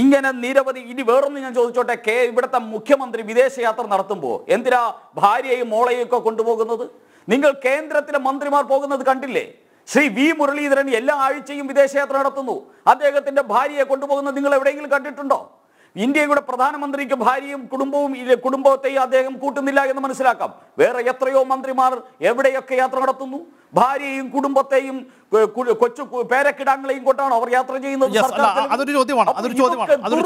ഇങ്ങനെ നിരവധി ഇനി വേറൊന്ന് ഞാൻ ചോദിച്ചോട്ടെ കെ ഇവിടുത്തെ മുഖ്യമന്ത്രി വിദേശയാത്ര നടത്തുമ്പോൾ എന്തിനാ ഭാര്യയെയും മോളെയും ഒക്കെ കൊണ്ടുപോകുന്നത് നിങ്ങൾ കേന്ദ്രത്തിലെ മന്ത്രിമാർ പോകുന്നത് കണ്ടില്ലേ ശ്രീ വി മുരളീധരൻ എല്ലാ ആഴ്ചയും വിദേശയാത്ര നടത്തുന്നു അദ്ദേഹത്തിന്റെ ഭാര്യയെ കൊണ്ടുപോകുന്നത് നിങ്ങൾ എവിടെയെങ്കിലും കണ്ടിട്ടുണ്ടോ ഇന്ത്യയുടെ പ്രധാനമന്ത്രിക്ക് ഭാര്യയും കുടുംബവും കുടുംബത്തെയും അദ്ദേഹം കൂട്ടുന്നില്ല എന്ന് മനസ്സിലാക്കാം വേറെ എത്രയോ മന്ത്രിമാർ എവിടെയൊക്കെ യാത്ര നടത്തുന്നു ഭാര്യയും കുടുംബത്തെയും കൊച്ചു പേരക്കിടാങ്ങളെയും കൊണ്ടാണ് അവർ യാത്ര ചെയ്യുന്നത് അതൊരു ചോദ്യമാണ് അതൊരു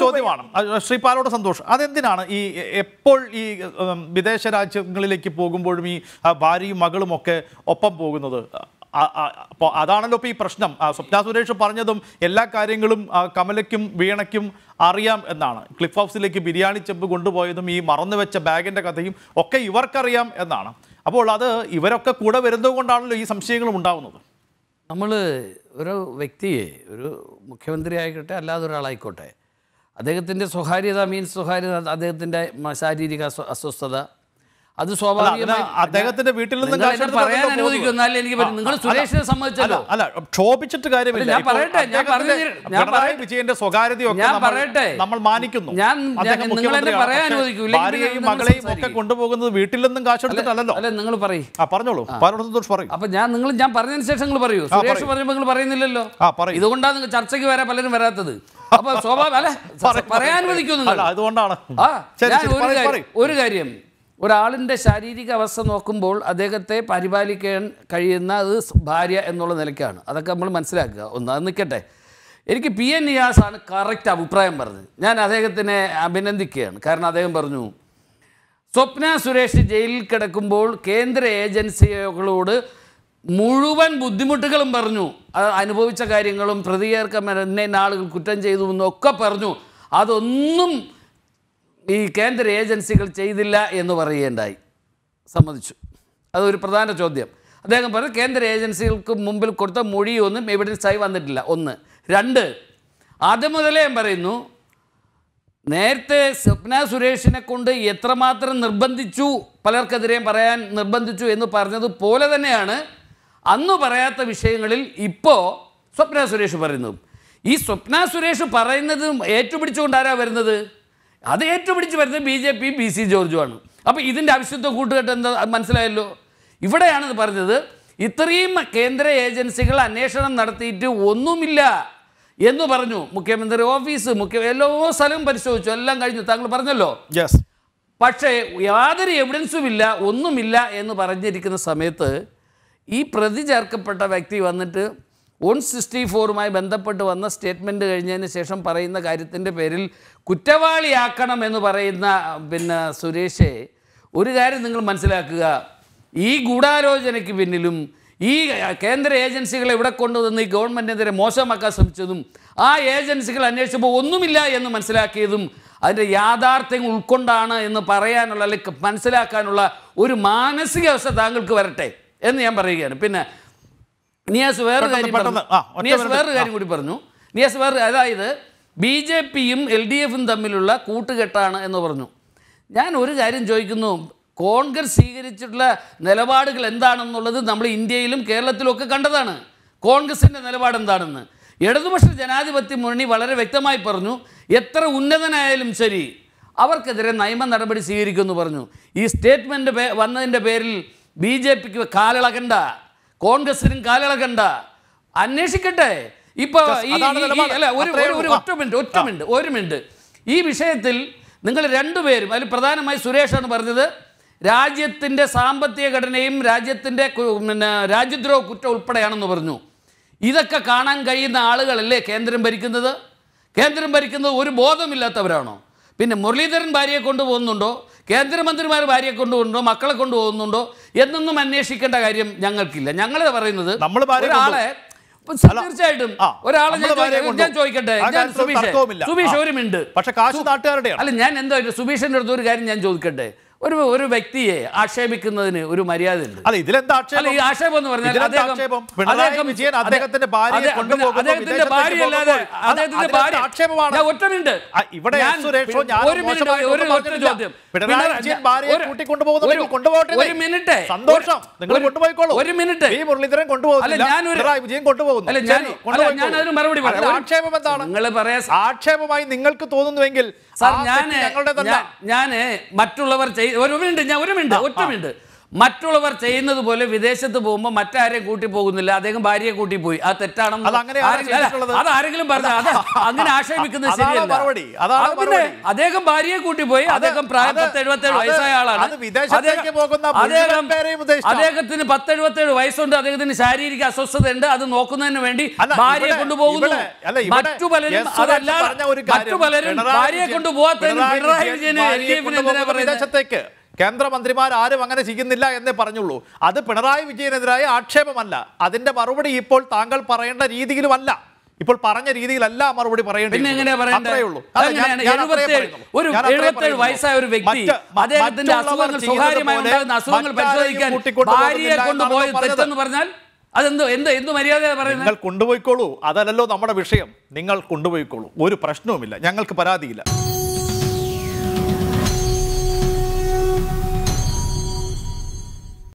ചോദ്യമാണ് അതൊരു ചോദ്യമാണ് അതെന്തിനാണ് ഈ എപ്പോൾ ഈ വിദേശ രാജ്യങ്ങളിലേക്ക് പോകുമ്പോഴും ഈ ഭാര്യയും മകളും ഒക്കെ ഒപ്പം പോകുന്നത് അപ്പോൾ അതാണല്ലോ ഇപ്പോൾ ഈ പ്രശ്നം സ്വപ്ന സുരേഷ് പറഞ്ഞതും എല്ലാ കാര്യങ്ങളും കമലയ്ക്കും വീണയ്ക്കും അറിയാം എന്നാണ് ക്ലിഫ് ഹൗസിലേക്ക് ബിരിയാണി ചെമ്പ് കൊണ്ടുപോയതും ഈ മറന്നു വെച്ച ബാഗിൻ്റെ കഥയും ഒക്കെ ഇവർക്കറിയാം എന്നാണ് അപ്പോൾ അത് ഇവരൊക്കെ കൂടെ വരുന്നത് കൊണ്ടാണല്ലോ ഈ സംശയങ്ങളും ഉണ്ടാകുന്നത് നമ്മൾ ഒരു വ്യക്തിയെ ഒരു മുഖ്യമന്ത്രി ആയിക്കോട്ടെ അല്ലാതെ ഒരാളായിക്കോട്ടെ അദ്ദേഹത്തിൻ്റെ സ്വകാര്യത മീൻസ് സ്വകാര്യത അദ്ദേഹത്തിൻ്റെ ശാരീരിക അസ്വസ്ഥത അത് അദ്ദേഹത്തിന്റെ വീട്ടിൽ നിന്ന് പറയാൻ അനുവദിക്കും എന്നാലേ എനിക്ക് പറ്റും നിങ്ങൾ സുരേഷിനെ സംബന്ധിച്ചല്ലോ അല്ല ക്ഷോഭിച്ചിട്ട് കാര്യമില്ല ഞാൻ പറയട്ടെ ഞാൻ ഞാൻ പറയട്ടെ വിജയന്റെ സ്വകാര്യതയൊക്കെ ഞാൻ പറയട്ടെ നമ്മൾ മാനിക്കുന്നു ഞാൻ നിങ്ങൾ എന്നെ പറയാൻ അനുവദിക്കൂല ഭാര്യയും മകളെയും ഒക്കെ കൊണ്ടുപോകുന്നത് വീട്ടിൽ നിന്നും കാശെടുത്തിട്ടല്ലോ അല്ല നിങ്ങൾ പറയും പറഞ്ഞോളൂ പാലോട് പറയും അപ്പൊ ഞാൻ നിങ്ങൾ ഞാൻ പറഞ്ഞതിന് ശേഷം നിങ്ങൾ പറയൂ സുരേഷ് പറയുമ്പോൾ നിങ്ങൾ പറയുന്നില്ലല്ലോ ഇതുകൊണ്ടാണ് നിങ്ങൾ ചർച്ചയ്ക്ക് വരെ പലരും വരാത്തത് അപ്പൊ സ്വാഭാവിക അല്ലെ പറയാൻ അനുവദിക്കുന്നു അതുകൊണ്ടാണ് ഒരു കാര്യം ഒരാളിൻ്റെ ശാരീരിക അവസ്ഥ നോക്കുമ്പോൾ അദ്ദേഹത്തെ പരിപാലിക്കാൻ കഴിയുന്ന അത് ഭാര്യ എന്നുള്ള നിലയ്ക്കാണ് അതൊക്കെ നമ്മൾ മനസ്സിലാക്കുക ഒന്ന് അത് നിൽക്കട്ടെ എനിക്ക് പി എൻ നിയാസാണ് കറക്റ്റ് അഭിപ്രായം പറഞ്ഞത് ഞാൻ അദ്ദേഹത്തിനെ അഭിനന്ദിക്കുകയാണ് കാരണം അദ്ദേഹം പറഞ്ഞു സ്വപ്ന സുരേഷ് ജയിലിൽ കിടക്കുമ്പോൾ കേന്ദ്ര ഏജൻസികളോട് മുഴുവൻ ബുദ്ധിമുട്ടുകളും പറഞ്ഞു അനുഭവിച്ച കാര്യങ്ങളും പ്രതികർക്കം എന്നെ ആളുകൾ കുറ്റം ചെയ്തു എന്നൊക്കെ പറഞ്ഞു അതൊന്നും ഈ കേന്ദ്ര ഏജൻസികൾ ചെയ്തില്ല എന്ന് പറയേണ്ടായി സമ്മതിച്ചു അതൊരു പ്രധാന ചോദ്യം അദ്ദേഹം പറഞ്ഞു കേന്ദ്ര ഏജൻസികൾക്ക് മുമ്പിൽ കൊടുത്ത മൊഴിയൊന്നും ആയി വന്നിട്ടില്ല ഒന്ന് രണ്ട് ആദ്യം മുതലേ പറയുന്നു നേരത്തെ സ്വപ്ന സുരേഷിനെ കൊണ്ട് എത്രമാത്രം നിർബന്ധിച്ചു പലർക്കെതിരെയും പറയാൻ നിർബന്ധിച്ചു എന്ന് പറഞ്ഞതുപോലെ തന്നെയാണ് അന്ന് പറയാത്ത വിഷയങ്ങളിൽ ഇപ്പോൾ സ്വപ്ന സുരേഷ് പറയുന്നതും ഈ സ്വപ്ന സുരേഷ് പറയുന്നതും ഏറ്റുപിടിച്ചുകൊണ്ട് ആരാ വരുന്നത് അത് ഏറ്റുപിടിച്ച് വരുന്നത് B J P B C ജോർജുമാണ് അപ്പോൾ ഇതിൻ്റെ ആവശ്യത്വ കൂട്ടുകെട്ട് എന്താ മനസ്സിലായല്ലോ ഇവിടെയാണ് പറഞ്ഞത് ഇത്രയും കേന്ദ്ര ഏജൻസികൾ അന്വേഷണം നടത്തിയിട്ട് ഒന്നുമില്ല എന്ന് പറഞ്ഞു മുഖ്യമന്ത്രി ഓഫീസ് മുഖ്യ എല്ലാ സ്ഥലവും പരിശോധിച്ചു എല്ലാം കഴിഞ്ഞു താങ്കൾ പറഞ്ഞല്ലോ പക്ഷേ യാതൊരു എവിഡൻസും ഇല്ല ഒന്നുമില്ല എന്ന് പറഞ്ഞിരിക്കുന്ന സമയത്ത് ഈ പ്രതി ചേർക്കപ്പെട്ട വ്യക്തി വന്നിട്ട് വൺ സിക്സ്റ്റി ഫോറുമായി ബന്ധപ്പെട്ട് വന്ന സ്റ്റേറ്റ്മെൻ്റ് കഴിഞ്ഞതിന് ശേഷം പറയുന്ന കാര്യത്തിൻ്റെ പേരിൽ കുറ്റവാളിയാക്കണം എന്ന് പറയുന്ന പിന്നെ സുരേഷെ ഒരു കാര്യം നിങ്ങൾ മനസ്സിലാക്കുക ഈ ഗൂഢാലോചനയ്ക്ക് പിന്നിലും ഈ കേന്ദ്ര ഏജൻസികളെ ഇവിടെ കൊണ്ടുവന്ന് ഈ ഗവൺമെൻറ്റിനെതിരെ മോശമാക്കാൻ ശ്രമിച്ചതും ആ ഏജൻസികൾ അന്വേഷിച്ചപ്പോൾ ഒന്നുമില്ല എന്ന് മനസ്സിലാക്കിയതും അതിൻ്റെ യാഥാർത്ഥ്യങ്ങൾ ഉൾക്കൊണ്ടാണ് എന്ന് പറയാനുള്ള അല്ലെങ്കിൽ മനസ്സിലാക്കാനുള്ള ഒരു മാനസികാവസ്ഥ താങ്കൾക്ക് വരട്ടെ എന്ന് ഞാൻ പറയുകയാണ് പിന്നെ നിയാസ് വേറൊരു കാര്യം നിയാസ് വേറൊരു കാര്യം കൂടി പറഞ്ഞു നിയാസ് വേറെ അതായത് ബി ജെ പിയും എൽ ഡി എഫും തമ്മിലുള്ള കൂട്ടുകെട്ടാണ് എന്ന് പറഞ്ഞു ഞാൻ ഒരു കാര്യം ചോദിക്കുന്നു കോൺഗ്രസ് സ്വീകരിച്ചിട്ടുള്ള നിലപാടുകൾ എന്താണെന്നുള്ളത് നമ്മൾ ഇന്ത്യയിലും കേരളത്തിലും ഒക്കെ കണ്ടതാണ് കോൺഗ്രസിൻ്റെ നിലപാട് എന്താണെന്ന് ഇടതുപക്ഷ ജനാധിപത്യ മുന്നണി വളരെ വ്യക്തമായി പറഞ്ഞു എത്ര ഉന്നതനായാലും ശരി അവർക്കെതിരെ നിയമ നടപടി സ്വീകരിക്കുമെന്ന് പറഞ്ഞു ഈ സ്റ്റേറ്റ്മെൻറ്റ് വന്നതിൻ്റെ പേരിൽ ബി ജെ പിക്ക് കാലിളകണ്ട കോൺഗ്രസിനും കാലിളകണ്ട അന്വേഷിക്കട്ടെ ഇപ്പൊ അല്ല ഒരു ഒരു ഒറ്റ മിനിറ്റ് ഒറ്റ മിനിറ്റ് ഒരു മിനിറ്റ് ഈ വിഷയത്തിൽ നിങ്ങൾ രണ്ടുപേരും അതിൽ പ്രധാനമായി സുരേഷാണ് പറഞ്ഞത് രാജ്യത്തിൻ്റെ സാമ്പത്തിക ഘടനയും രാജ്യത്തിൻ്റെ പിന്നെ രാജ്യദ്രോഹ കുറ്റം ഉൾപ്പെടെയാണെന്ന് പറഞ്ഞു ഇതൊക്കെ കാണാൻ കഴിയുന്ന ആളുകളല്ലേ കേന്ദ്രം ഭരിക്കുന്നത് കേന്ദ്രം ഭരിക്കുന്നത് ഒരു ബോധമില്ലാത്തവരാണോ പിന്നെ മുരളീധരൻ ഭാര്യയെ കൊണ്ടുപോകുന്നുണ്ടോ കേന്ദ്രമന്ത്രിമാർ ഭാര്യയെ കൊണ്ടുപോകുന്നുണ്ടോ മക്കളെ കൊണ്ടുപോകുന്നുണ്ടോ എന്നൊന്നും അന്വേഷിക്കേണ്ട കാര്യം ഞങ്ങൾക്കില്ല ഞങ്ങൾ പറയുന്നത് ഒരാളെ തീർച്ചയായിട്ടും ഒരാളെ ഞാൻ ചോദിക്കട്ടെ ഞാൻ സുബീഷ് സുബീഷ് ഒരു പക്ഷേ അല്ല ഞാൻ എന്തായാലും സുബീഷിന്റെ അടുത്ത് ഒരു കാര്യം ഞാൻ ചോദിക്കട്ടെ ഒരു ഒരു വ്യക്തിയെ ആക്ഷേപിക്കുന്നതിന് ഒരു മര്യാദ അല്ല ഇതിലെന്താ ആക്ഷേപം അദ്ദേഹത്തിന്റെ ഭാര്യയെ അദ്ദേഹത്തിന്റെ ഭാര്യ ആക്ഷേപമാണ് ഇവിടെ സുരേഷോ ഞാൻ ഒരു ഒരു മിനിറ്റ് സന്തോഷം നിങ്ങൾ ഒരു മിനിറ്റ് ഈ ഞാൻ അല്ല ഞാൻ ഞാൻ മറുപടി നിങ്ങൾ പറയാ ആക്ഷേപമായി നിങ്ങൾക്ക് തോന്നുന്നുവെങ്കിൽ ഞാൻ ഞങ്ങളുടെ ഞാൻ മറ്റുള്ളവർ ചെയ്യുന്നത് ഒരു മിനിറ്റ് ഞാൻ ഒരു മിനിറ്റ് ഒറ്റ മിനിറ്റ് മറ്റുള്ളവർ ചെയ്യുന്നത് പോലെ വിദേശത്ത് പോകുമ്പോൾ മറ്റാരെയും കൂട്ടി പോകുന്നില്ല അദ്ദേഹം ഭാര്യയെ കൂട്ടി പോയി അത് തെറ്റാണ് അത് ആരെങ്കിലും പറഞ്ഞ അത് അങ്ങനെ ആക്ഷേപിക്കുന്നത് ശരിയല്ല പിന്നെ അദ്ദേഹം ഭാര്യയെ കൂട്ടി പോയി അദ്ദേഹം പ്രായം എഴുപത്തേഴ് വയസ്സായ ആളാണ് അദ്ദേഹത്തിന് പത്ത് എഴുപത്തേഴ് വയസ്സുണ്ട് അദ്ദേഹത്തിന് ശാരീരിക അസ്വസ്ഥത ഉണ്ട് അത് നോക്കുന്നതിന് വേണ്ടി ഭാര്യയെ കൊണ്ടുപോകുന്നു മറ്റു പലരും അതല്ല മറ്റു പലരും ഭാര്യയെ കൊണ്ടുപോകാത്ത പിണറായി എൽ ഡി പറയുന്നത് കേന്ദ്രമന്ത്രിമാർ ആരും അങ്ങനെ ചെയ്യുന്നില്ല എന്നേ പറഞ്ഞുള്ളൂ അത് പിണറായി വിജയനെതിരായ ആക്ഷേപമല്ല അതിന്റെ മറുപടി ഇപ്പോൾ താങ്കൾ പറയേണ്ട രീതിയിലുമല്ല ഇപ്പോൾ പറഞ്ഞ രീതിയിലല്ല മറുപടി പറയേണ്ടത് വയസ്സായ ഒരു വ്യക്തി അദ്ദേഹത്തിന്റെ അസുഖങ്ങൾ അസുഖങ്ങൾ കൊണ്ടുപോയി പറഞ്ഞാൽ പറയുന്നത് നിങ്ങൾ കൊണ്ടുപോയിക്കോളൂ അതല്ലല്ലോ നമ്മുടെ വിഷയം നിങ്ങൾ കൊണ്ടുപോയിക്കോളൂ ഒരു പ്രശ്നവുമില്ല ഞങ്ങൾക്ക് പരാതിയില്ല